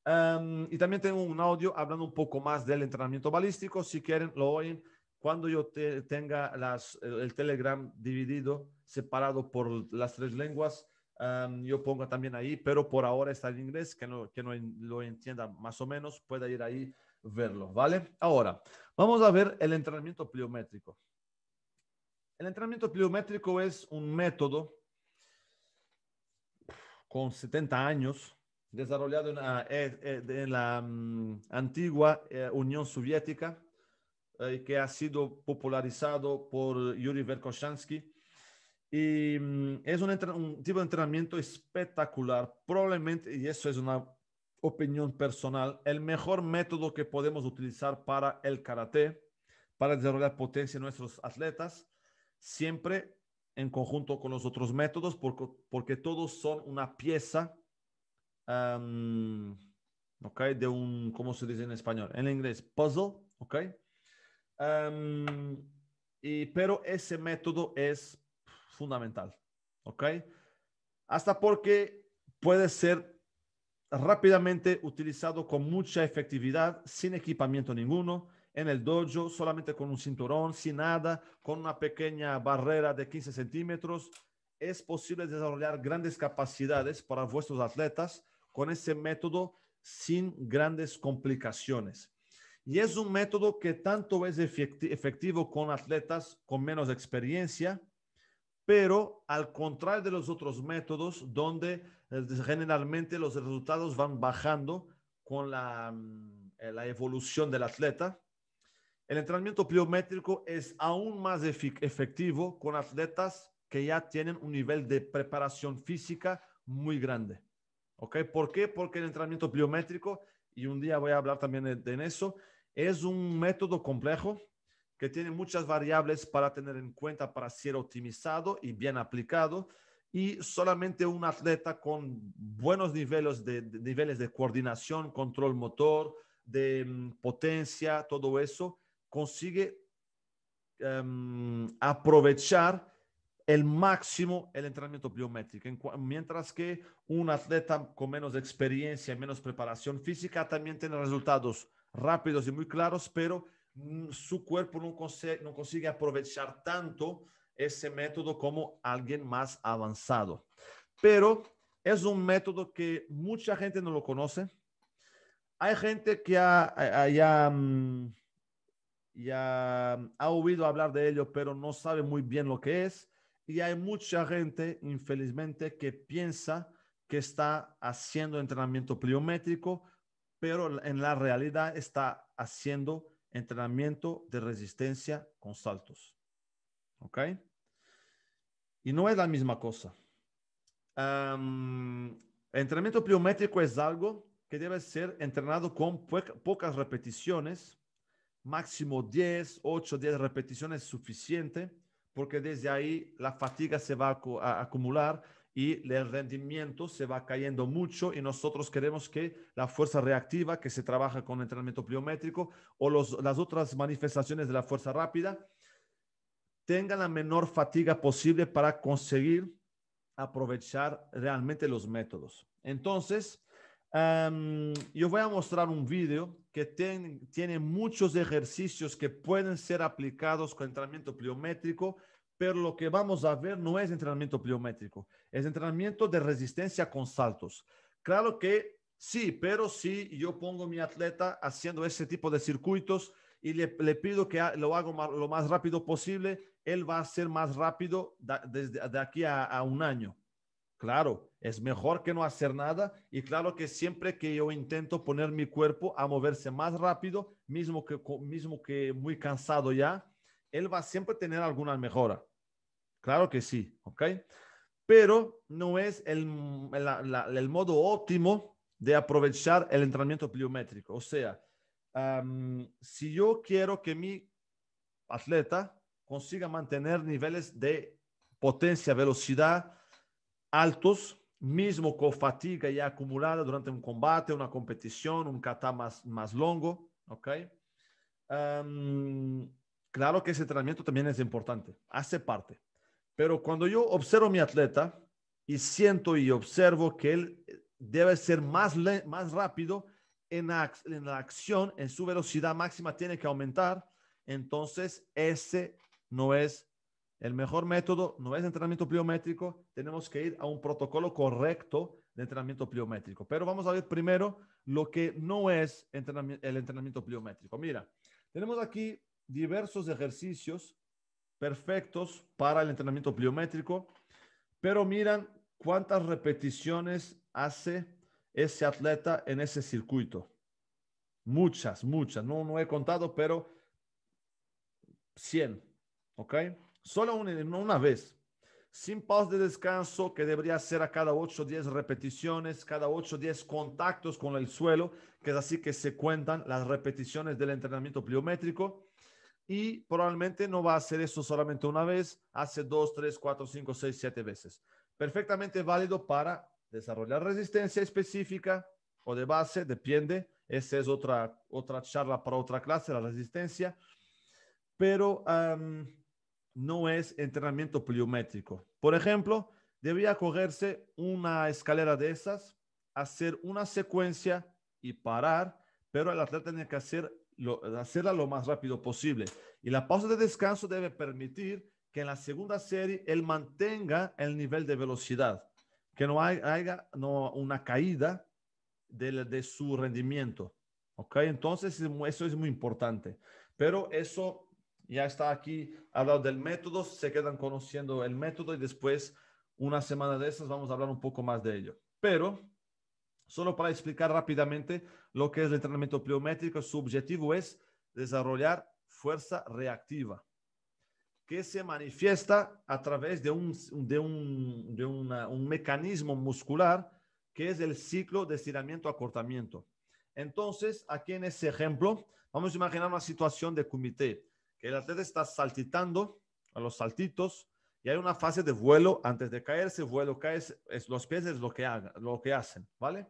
Em, y también tengo un audio hablando un poco más del entrenamiento balístico. Si quieren, lo oyen cuando yo tenga las, el, Telegram dividido, separado por las tres lenguas. Em, yo pongo también ahí, pero por ahora está en inglés, que no, que no lo entienda más o menos, pueda ir ahí verlo, ¿vale? Ahora, vamos a ver el entrenamiento pliométrico. El entrenamiento pliométrico es un método con 70 años desarrollado en la, eh, eh, mm, antigua eh, Unión Soviética y que ha sido popularizado por Yuri Verkoshansky. Y mm, es un, tipo de entrenamiento espectacular, probablemente, y eso es una opinión personal, el mejor método que podemos utilizar para el karate, para desarrollar potencia en nuestros atletas siempre en conjunto con los otros métodos, porque, todos son una pieza ¿Ok? de un, ¿cómo se dice en español? En inglés, puzzle, ¿ok? pero ese método es fundamental, ¿ok? Hasta porque puede ser rápidamente utilizado con mucha efectividad, sin equipamiento ninguno, en el dojo solamente con un cinturón, sin nada, con una pequeña barrera de 15 centímetros, es posible desarrollar grandes capacidades para vuestros atletas con ese método sin grandes complicaciones. Y es un método que tanto es efectivo con atletas con menos experiencia, pero al contrario de los otros métodos, donde eh, generalmente los resultados van bajando con la, mm, eh, la evolución del atleta, el entrenamiento pliométrico es aún más efectivo con atletas que ya tienen un nivel de preparación física muy grande. ¿Ok? ¿Por qué? Porque el entrenamiento pliométrico, y un día voy a hablar también de, eso, es un método complejo que tiene muchas variables para tener en cuenta para ser optimizado y bien aplicado. Y solamente un atleta con buenos niveles de niveles de coordinación, control motor, de mm, potencia, todo eso, consigue em, aprovechar el máximo el entrenamiento biométrico, mientras que un atleta con menos experiencia, menos preparación física, también tiene resultados rápidos y muy claros, pero mm, su cuerpo no consigue, no consigue aprovechar tanto ese método como alguien más avanzado. Pero es un método que mucha gente no lo conoce. Hay gente que haya mm, ya mm, ha oído hablar de ello, pero no sabe muy bien lo que es. Y hay mucha gente, infelizmente, que piensa que está haciendo entrenamiento pliométrico, pero en la realidad está haciendo entrenamiento de resistencia con saltos. ¿Ok? Y no es la misma cosa. entrenamiento pliométrico es algo que debe ser entrenado con pocas repeticiones máximo 10, 8, 10 repeticiones es suficiente, porque desde ahí la fatiga se va a, acumular y el rendimiento se va cayendo mucho y nosotros queremos que la fuerza reactiva que se trabaja con entrenamiento pliométrico o las otras manifestaciones de la fuerza rápida tenga la menor fatiga posible para conseguir aprovechar realmente los métodos. Entonces, yo voy a mostrar un vídeo que tiene muchos ejercicios que pueden ser aplicados con entrenamiento pliométrico, pero lo que vamos a ver no es entrenamiento pliométrico, es entrenamiento de resistencia con saltos. Claro que sí, pero si yo pongo a mi atleta haciendo ese tipo de circuitos y le, pido que lo haga lo más rápido posible, él va a ser más rápido desde de aquí a un año. Claro, es mejor que no hacer nada y claro que siempre que yo intento poner mi cuerpo a moverse más rápido, mismo que, mismo que muy cansado ya, él va siempre a tener alguna mejora. Claro que sí, ¿ok? Pero no es el, modo óptimo de aprovechar el entrenamiento pliométrico. O sea, si yo quiero que mi atleta consiga mantener niveles de potencia, velocidad, altos, mismo con fatiga ya acumulada durante un combate, una competición, un kata más, más longo, ¿ok? Em, claro que ese entrenamiento también es importante, hace parte. Pero cuando yo observo a mi atleta y siento y observo que él eh, debe ser más, más rápido en la, en la acción, en su velocidad máxima tiene que aumentar, entonces ese no es el mejor método no es entrenamiento pliométrico, tenemos que ir a un protocolo correcto de entrenamiento pliométrico. Pero vamos a ver primero lo que no es el entrenamiento pliométrico. Mira, tenemos aquí diversos ejercicios perfectos para el entrenamiento pliométrico, pero miran cuántas repeticiones hace ese atleta en ese circuito. Muchas, muchas. No, no he contado, pero 100. ¿Ok? solo una, vez, sin pausa de descanso, que debería ser a cada 8 o 10 repeticiones, cada 8 o 10 contactos con el suelo, que es así que se cuentan las repeticiones del entrenamiento pliométrico. Y probablemente no va a hacer eso solamente una vez, hace 2, 3, 4, 5, 6, 7 veces. Perfectamente válido para desarrollar resistencia específica o de base, depende. Esa es otra, otra charla para otra clase, la resistencia. Pero no es entrenamiento pliométrico. Por ejemplo, debía cogerse una escalera de esas, hacer una secuencia y parar, pero el atleta tenía que hacer hacerla lo más rápido posible. Y la pausa de descanso debe permitir que en la segunda serie él mantenga el nivel de velocidad, que no haya, una caída de, su rendimiento. ¿Ok? Entonces, eso es muy importante. Pero eso ya está aquí hablado del método, se quedan conociendo el método y después una semana de esas vamos a hablar un poco más de ello. Pero solo para explicar rápidamente lo que es el entrenamiento pliométrico, su objetivo es desarrollar fuerza reactiva que se manifiesta a través de un, un, un mecanismo muscular que es el ciclo de estiramiento-acortamiento. Entonces, aquí en ese ejemplo, vamos a imaginar una situación de comité que el atleta está saltitando a los saltitos y hay una fase de vuelo antes de caerse, vuelo es los pies es lo que, lo que hacen, ¿vale?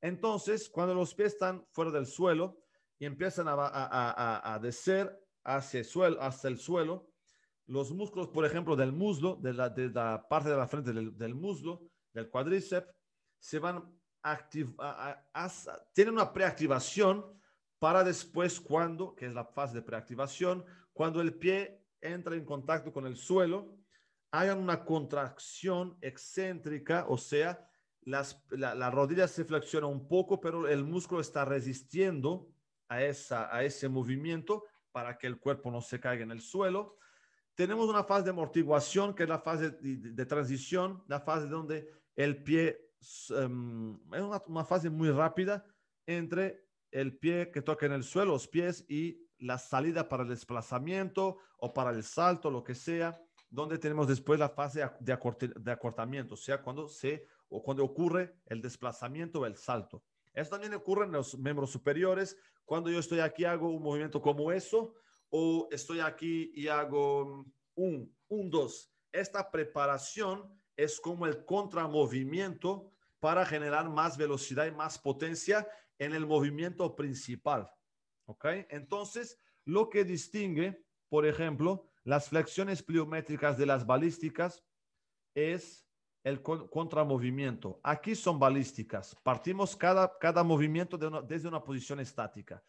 Entonces, cuando los pies están fuera del suelo y empiezan a, a, a, a descer hacia el, suelo, hacia el suelo, los músculos, por ejemplo, del muslo, de la, de la parte de la frente del, del muslo, del cuádriceps, se van activa, tienen una preactivación para después cuando, que es la fase de preactivación, cuando el pie entra en contacto con el suelo, hay una contracción excéntrica, o sea, la, rodilla se flexiona un poco, pero el músculo está resistiendo a, esa, a ese movimiento para que el cuerpo no se caiga en el suelo. Tenemos una fase de amortiguación, que es la fase de, transición, la fase donde el pie, em, es una fase muy rápida entre el pie que toca en el suelo, los pies y la salida para el desplazamiento o para el salto, lo que sea, donde tenemos después la fase de, acortamiento, o sea, cuando, se, o cuando ocurre el desplazamiento o el salto. Esto también ocurre en los miembros superiores. Cuando yo estoy aquí hago un movimiento como eso, o estoy aquí y hago mm, un, un, dos. Esta preparación es como el contramovimiento para generar más velocidad y más potencia en el movimiento principal. Entonces, lo que distingue, por ejemplo, las flexiones pliométricas de las balísticas es el contramovimiento. Aquí son balísticas. Partimos cada, movimiento desde una posición estática.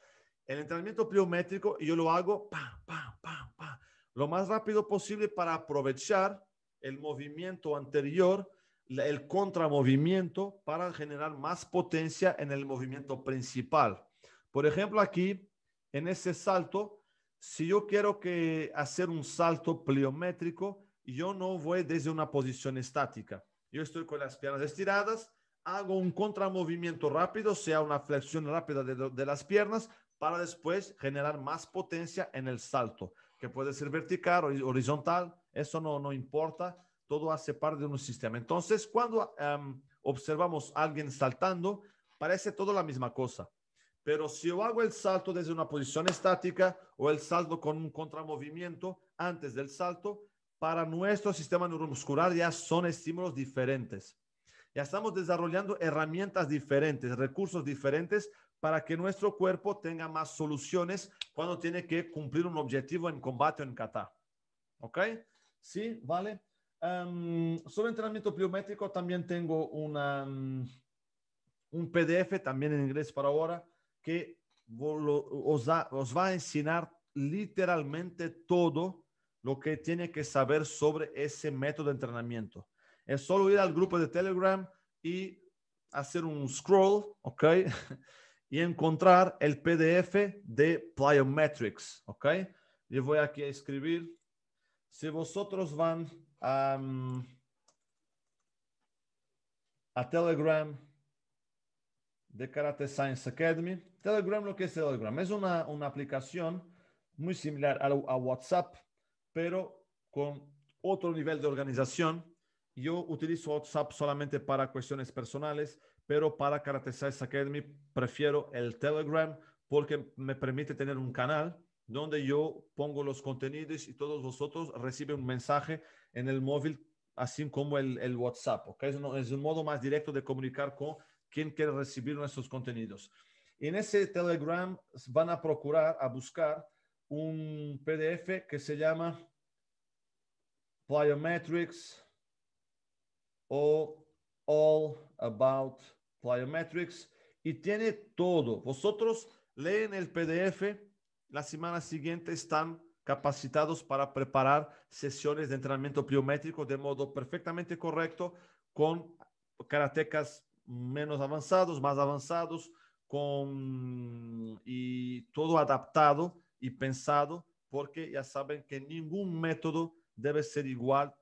El entrenamiento pliométrico yo lo hago pa, pa, pa, lo más rápido posible para aprovechar el movimiento anterior, el contramovimiento, para generar más potencia en el movimiento principal. Por ejemplo, aquí en ese salto, si yo quiero que hacer un salto pliométrico, yo no voy desde una posición estática. Yo estoy con las piernas estiradas, hago un contramovimiento rápido, sea una flexión rápida de, las piernas, para después generar más potencia en el salto, que puede ser vertical o horizontal, eso no, no importa, todo hace parte de un sistema. Entonces, cuando observamos a alguien saltando, parece todo la misma cosa. Pero si yo hago el salto desde una posición estática o el salto con un contramovimiento antes del salto, para nuestro sistema neuromuscular ya son estímulos diferentes. Ya estamos desarrollando herramientas diferentes, recursos diferentes para que nuestro cuerpo tenga más soluciones cuando tiene que cumplir un objetivo en combate o en kata. ¿Ok? Sí, vale. Em, sobre entrenamiento pliométrico también tengo una, mm, un PDF también en inglés para ahora que os, va a enseñar literalmente todo lo que tiene que saber sobre ese método de entrenamiento. Es solo ir al grupo de Telegram y hacer un scroll, ¿ok? y encontrar el PDF de Plyometrics, ¿ok? Yo voy aquí a escribir. Si vosotros van a, a Telegram de Karate Science Academy, Telegram lo que es Telegram. Es una, una aplicación muy similar a, WhatsApp, pero con otro nivel de organización. Yo utilizo WhatsApp solamente para cuestiones personales, pero para Karate esa Academy prefiero el Telegram porque me permite tener un canal donde yo pongo los contenidos y todos vosotros reciben un mensaje en el móvil, así como el, WhatsApp. ¿okay? Es, es un modo más directo de comunicar con quien quiere recibir nuestros contenidos. En ese Telegram van a procurar, a buscar un PDF que se llama Plyometrics o All About Plyometrics y tiene todo. Vosotros leen el PDF, la semana siguiente están capacitados para preparar sesiones de entrenamiento biométrico de modo perfectamente correcto con karatecas menos avanzados, más avanzados, con, y todo adaptado y pensado, porque ya saben que ningún método debe ser igual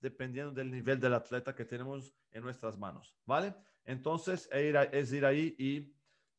dependiendo del nivel del atleta que tenemos en nuestras manos, ¿vale? Entonces es ir ahí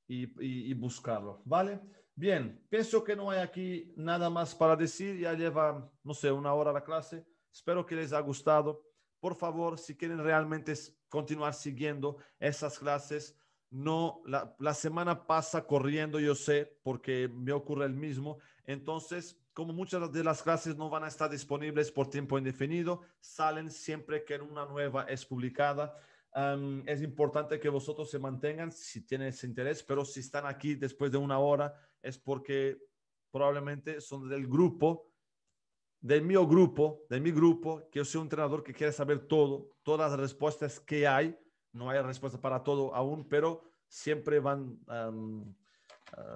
y, buscarlo, ¿vale? Bien, pienso que no hay aquí nada más para decir, ya lleva, no sé, una hora la clase, espero que les haya gustado. Por favor, si quieren realmente continuar siguiendo esas clases, no, la, semana pasa corriendo, yo sé, porque me ocurre el mismo. Entonces, como muchas de las clases no van a estar disponibles por tiempo indefinido, salen siempre que una nueva es publicada. es importante que vosotros se mantengan si tienes interés, pero si están aquí después de una hora es porque probablemente son del grupo, del mi grupo, de mi grupo, que yo soy un entrenador que quiere saber todo, todas las respuestas que hay no hay respuesta para todo aún, pero siempre van ah,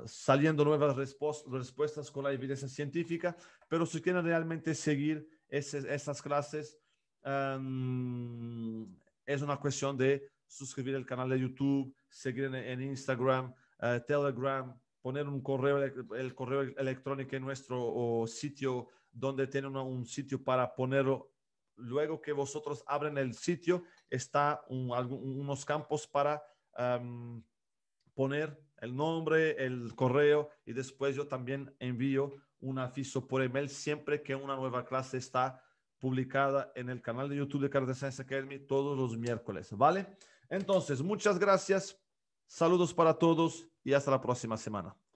saliendo nuevas respuestas con la evidencia científica, pero si quieren realmente seguir esas clases, es una cuestión de suscribir el canal de YouTube, seguir en, Instagram, eh, Telegram, poner un correo, el correo electrónico en nuestro sitio donde tienen un sitio para ponerlo luego que vosotros abren el sitio, está unos campos para poner el nombre, el correo y después yo también envío un aviso por email siempre que una nueva clase está publicada en el canal de YouTube de Carter Science Academy todos los miércoles, ¿vale? Entonces, muchas gracias, saludos para todos y hasta la próxima semana.